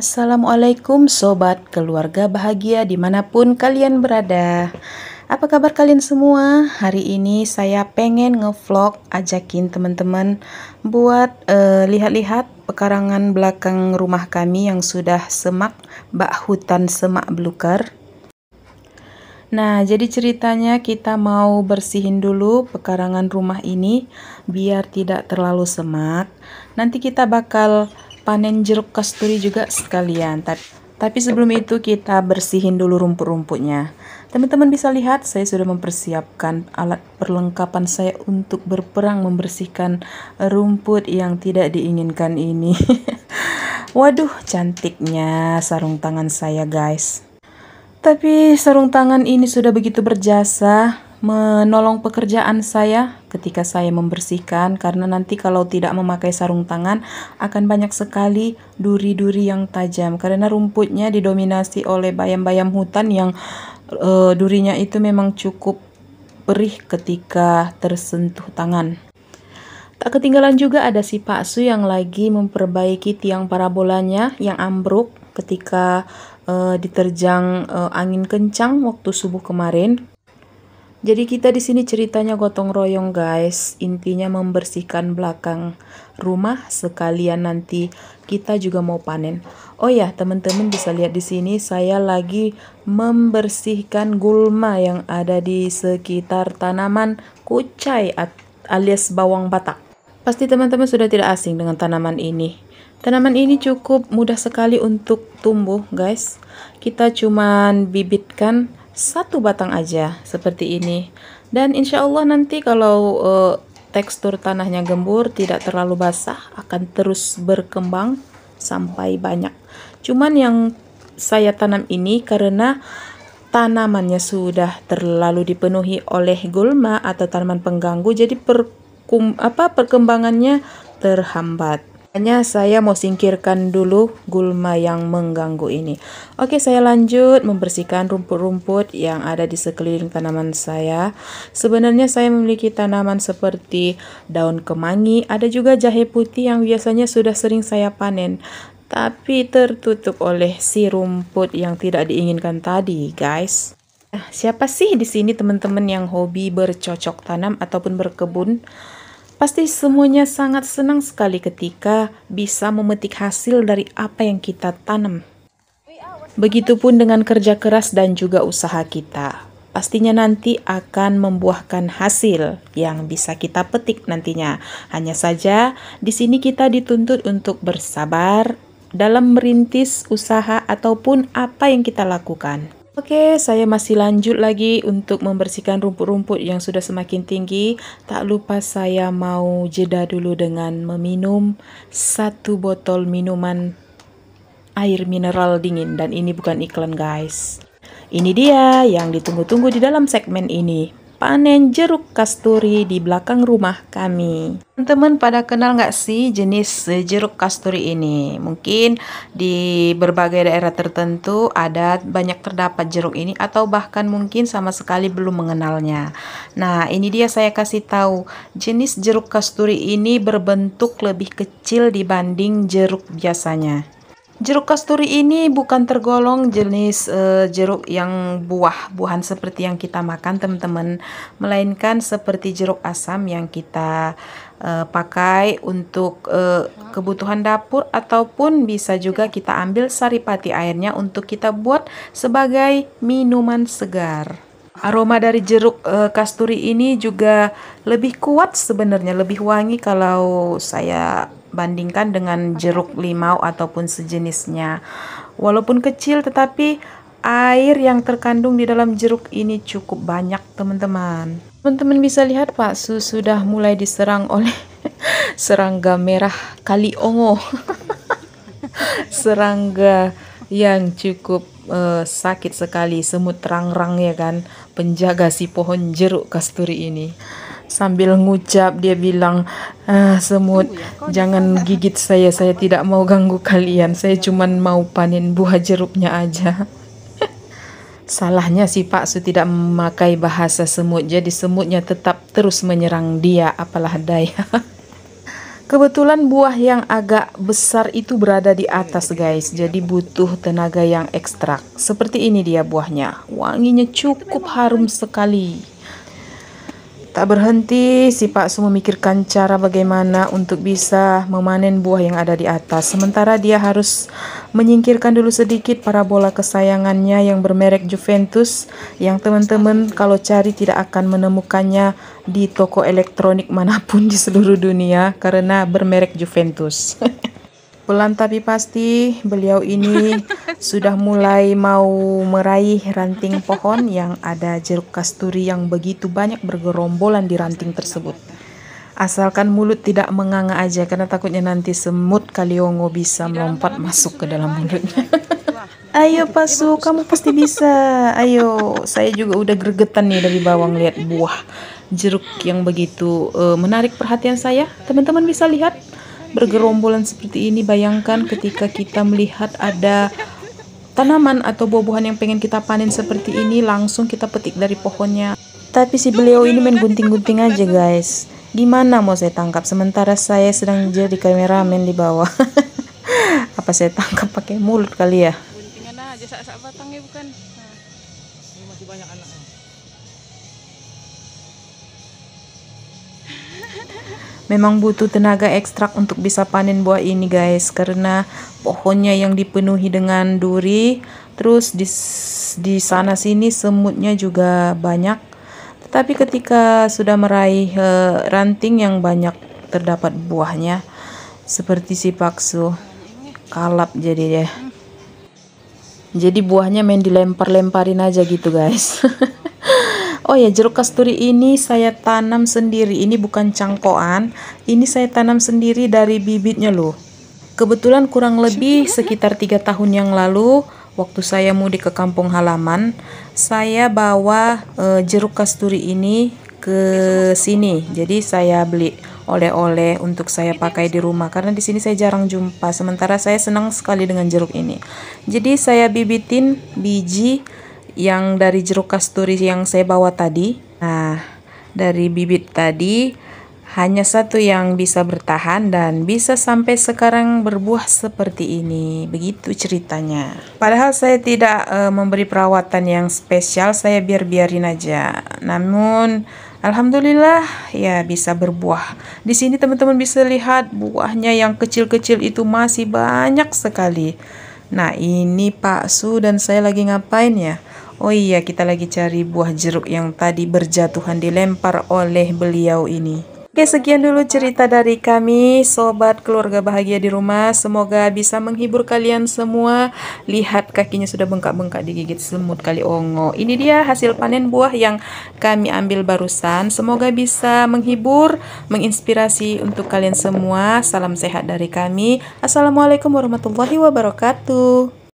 Assalamualaikum sobat keluarga bahagia dimanapun kalian berada Apa kabar kalian semua? Hari ini saya pengen ngevlog ajakin teman-teman Buat lihat eh, lihat-lihat pekarangan belakang rumah kami yang sudah semak Bak hutan semak belukar Nah, jadi ceritanya kita mau bersihin dulu pekarangan rumah ini biar tidak terlalu semak. Nanti kita bakal panen jeruk kasturi juga sekalian. Tapi sebelum itu kita bersihin dulu rumput-rumputnya. Teman-teman bisa lihat saya sudah mempersiapkan alat perlengkapan saya untuk berperang membersihkan rumput yang tidak diinginkan ini. Waduh, cantiknya sarung tangan saya, guys. Tapi sarung tangan ini sudah begitu berjasa menolong pekerjaan saya ketika saya membersihkan karena nanti kalau tidak memakai sarung tangan akan banyak sekali duri-duri yang tajam karena rumputnya didominasi oleh bayam-bayam hutan yang e, durinya itu memang cukup perih ketika tersentuh tangan. Tak ketinggalan juga ada si Pak Su yang lagi memperbaiki tiang parabolanya yang ambruk ketika eh, diterjang eh, angin kencang waktu subuh kemarin jadi kita di sini ceritanya gotong royong guys. Intinya membersihkan belakang rumah sekalian nanti kita juga mau panen. Oh ya, teman-teman bisa lihat di sini saya lagi membersihkan gulma yang ada di sekitar tanaman kucai alias bawang batak. Pasti teman-teman sudah tidak asing dengan tanaman ini. Tanaman ini cukup mudah sekali untuk tumbuh, guys. Kita cuman bibitkan satu batang aja seperti ini dan insya Allah nanti kalau uh, tekstur tanahnya gembur tidak terlalu basah akan terus berkembang sampai banyak cuman yang saya tanam ini karena tanamannya sudah terlalu dipenuhi oleh gulma atau tanaman pengganggu jadi per, apa perkembangannya terhambat hanya saya mau singkirkan dulu gulma yang mengganggu ini. Oke, saya lanjut membersihkan rumput-rumput yang ada di sekeliling tanaman saya. Sebenarnya saya memiliki tanaman seperti daun kemangi, ada juga jahe putih yang biasanya sudah sering saya panen tapi tertutup oleh si rumput yang tidak diinginkan tadi, guys. Nah, siapa sih di sini teman-teman yang hobi bercocok tanam ataupun berkebun? Pasti semuanya sangat senang sekali ketika bisa memetik hasil dari apa yang kita tanam. Begitupun dengan kerja keras dan juga usaha kita. Pastinya nanti akan membuahkan hasil yang bisa kita petik nantinya. Hanya saja di sini kita dituntut untuk bersabar dalam merintis usaha ataupun apa yang kita lakukan. Oke, saya masih lanjut lagi untuk membersihkan rumput-rumput yang sudah semakin tinggi. Tak lupa saya mau jeda dulu dengan meminum satu botol minuman air mineral dingin dan ini bukan iklan guys. Ini dia yang ditunggu-tunggu di dalam segmen ini panen jeruk kasturi di belakang rumah kami. Teman-teman pada kenal nggak sih jenis jeruk kasturi ini? Mungkin di berbagai daerah tertentu ada banyak terdapat jeruk ini atau bahkan mungkin sama sekali belum mengenalnya. Nah ini dia saya kasih tahu jenis jeruk kasturi ini berbentuk lebih kecil dibanding jeruk biasanya. Jeruk kasturi ini bukan tergolong jenis uh, jeruk yang buah-buahan seperti yang kita makan teman-teman, melainkan seperti jeruk asam yang kita uh, pakai untuk uh, kebutuhan dapur ataupun bisa juga kita ambil saripati airnya untuk kita buat sebagai minuman segar. Aroma dari jeruk e, kasturi ini juga lebih kuat sebenarnya, lebih wangi kalau saya bandingkan dengan jeruk limau ataupun sejenisnya. Walaupun kecil tetapi air yang terkandung di dalam jeruk ini cukup banyak teman-teman. Teman-teman bisa lihat Pak Su sudah mulai diserang oleh serangga merah kali ongo. serangga yang cukup uh, sakit sekali semut rang-rang ya kan penjaga si pohon jeruk kasturi ini. Sambil ngucap dia bilang, ah, semut oh, ya, jangan gigit saya, saya tidak mau ganggu kalian. Saya cuma mau panen buah jeruknya aja. Salahnya si Pak Su tidak memakai bahasa semut, jadi semutnya tetap terus menyerang dia, apalah daya. Kebetulan buah yang agak besar itu berada di atas guys, jadi butuh tenaga yang ekstrak. Seperti ini dia buahnya, wanginya cukup harum sekali. Tak berhenti, si Pak Su memikirkan cara bagaimana untuk bisa memanen buah yang ada di atas. Sementara dia harus menyingkirkan dulu sedikit para bola kesayangannya yang bermerek Juventus yang teman-teman kalau cari tidak akan menemukannya di toko elektronik manapun di seluruh dunia karena bermerek Juventus. Pelan tapi pasti beliau ini sudah mulai mau meraih ranting pohon yang ada jeruk kasturi yang begitu banyak bergerombolan di ranting tersebut. Asalkan mulut tidak menganga aja karena takutnya nanti semut kaliongo bisa melompat masuk ke dalam mulutnya. Ayo Pasu, kamu pasti bisa. Ayo, saya juga udah gregetan nih dari bawah lihat buah jeruk yang begitu uh, menarik perhatian saya. Teman-teman bisa lihat bergerombolan seperti ini bayangkan ketika kita melihat ada tanaman atau buah-buahan yang pengen kita panen seperti ini langsung kita petik dari pohonnya tapi si beliau ini main gunting-gunting aja guys gimana mau saya tangkap sementara saya sedang jadi kameramen di bawah apa saya tangkap pakai mulut kali ya guntingan aja sak-sak batangnya bukan nah. ini masih banyak anak memang butuh tenaga ekstrak untuk bisa panen buah ini guys karena pohonnya yang dipenuhi dengan duri terus di, di sana sini semutnya juga banyak tetapi ketika sudah meraih uh, ranting yang banyak terdapat buahnya seperti si paksu kalap jadi deh jadi buahnya main dilempar-lemparin aja gitu guys Oh ya, jeruk kasturi ini saya tanam sendiri. Ini bukan cangkoan. Ini saya tanam sendiri dari bibitnya loh. Kebetulan kurang lebih sekitar tiga tahun yang lalu, waktu saya mudik ke kampung halaman, saya bawa uh, jeruk kasturi ini ke sini. Jadi saya beli oleh-oleh untuk saya pakai di rumah karena di sini saya jarang jumpa. Sementara saya senang sekali dengan jeruk ini. Jadi saya bibitin biji yang dari jeruk kasturi yang saya bawa tadi. Nah, dari bibit tadi hanya satu yang bisa bertahan dan bisa sampai sekarang berbuah seperti ini. Begitu ceritanya. Padahal saya tidak e, memberi perawatan yang spesial, saya biar-biarin aja. Namun alhamdulillah ya bisa berbuah. Di sini teman-teman bisa lihat buahnya yang kecil-kecil itu masih banyak sekali. Nah, ini Pak Su dan saya lagi ngapain ya? Oh iya, kita lagi cari buah jeruk yang tadi berjatuhan dilempar oleh beliau ini. Oke, sekian dulu cerita dari kami, sobat keluarga bahagia di rumah. Semoga bisa menghibur kalian semua. Lihat kakinya sudah bengkak-bengkak digigit semut kali ongo. Ini dia hasil panen buah yang kami ambil barusan. Semoga bisa menghibur, menginspirasi untuk kalian semua. Salam sehat dari kami. Assalamualaikum warahmatullahi wabarakatuh.